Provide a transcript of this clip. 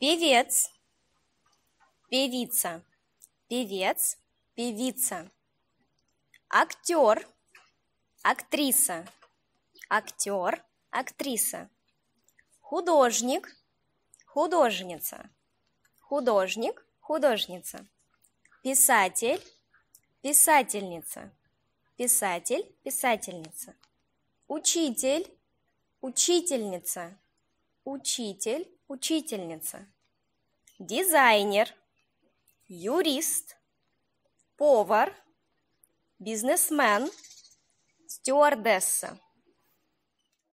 Певец. Певица. Певец. Певица. Актер. Актриса. Актер. Актриса. Художник. Художница. Художник. Художница. Писатель. Писательница. Писатель. Писательница. Учитель. Учительница. Учитель учительница, дизайнер, юрист, повар, бизнесмен, стюардесса.